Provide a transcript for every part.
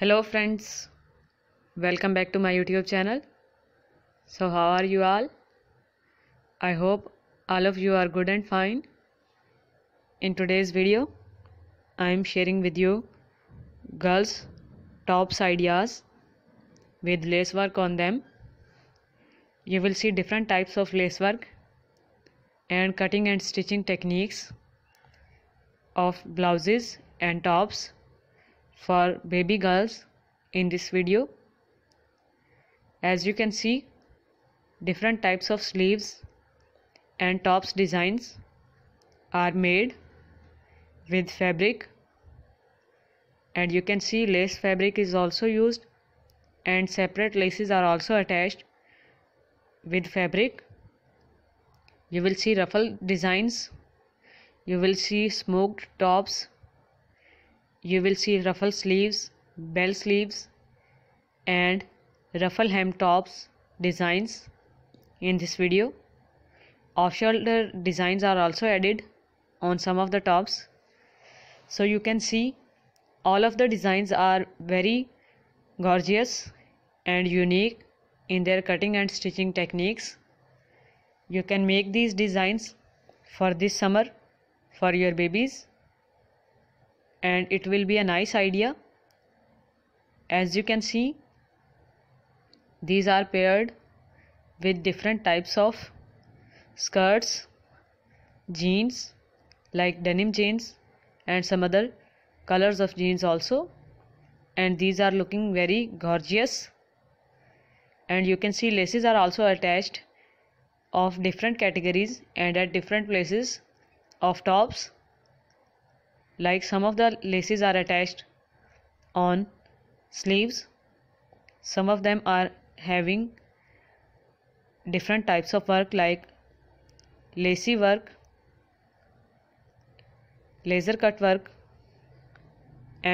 hello friends welcome back to my youtube channel so how are you all i hope all of you are good and fine in today's video i am sharing with you girls tops ideas with lace work on them you will see different types of lace work and cutting and stitching techniques of blouses and tops for baby girls in this video as you can see different types of sleeves and tops designs are made with fabric and you can see lace fabric is also used and separate laces are also attached with fabric you will see ruffle designs you will see smoked tops you will see ruffle sleeves bell sleeves and ruffle hem tops designs in this video off shoulder designs are also added on some of the tops so you can see all of the designs are very gorgeous and unique in their cutting and stitching techniques you can make these designs for this summer for your babies and it will be a nice idea as you can see these are paired with different types of skirts jeans like denim jeans and some other colors of jeans also and these are looking very gorgeous and you can see laces are also attached of different categories and at different places of tops like some of the laces are attached on sleeves some of them are having different types of work like lacy work laser cut work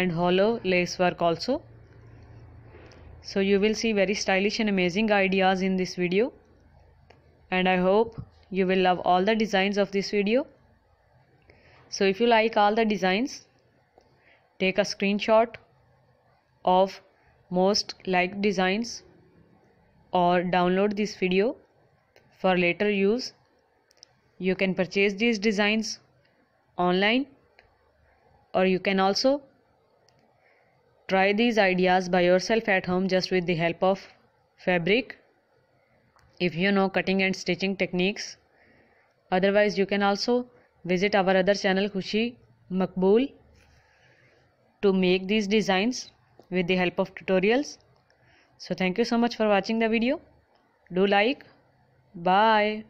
and hollow lace work also so you will see very stylish and amazing ideas in this video and I hope you will love all the designs of this video so if you like all the designs take a screenshot of most liked designs or download this video for later use you can purchase these designs online or you can also try these ideas by yourself at home just with the help of fabric if you know cutting and stitching techniques otherwise you can also visit our other channel Khushi Makbool to make these designs with the help of tutorials. So thank you so much for watching the video. Do like. Bye.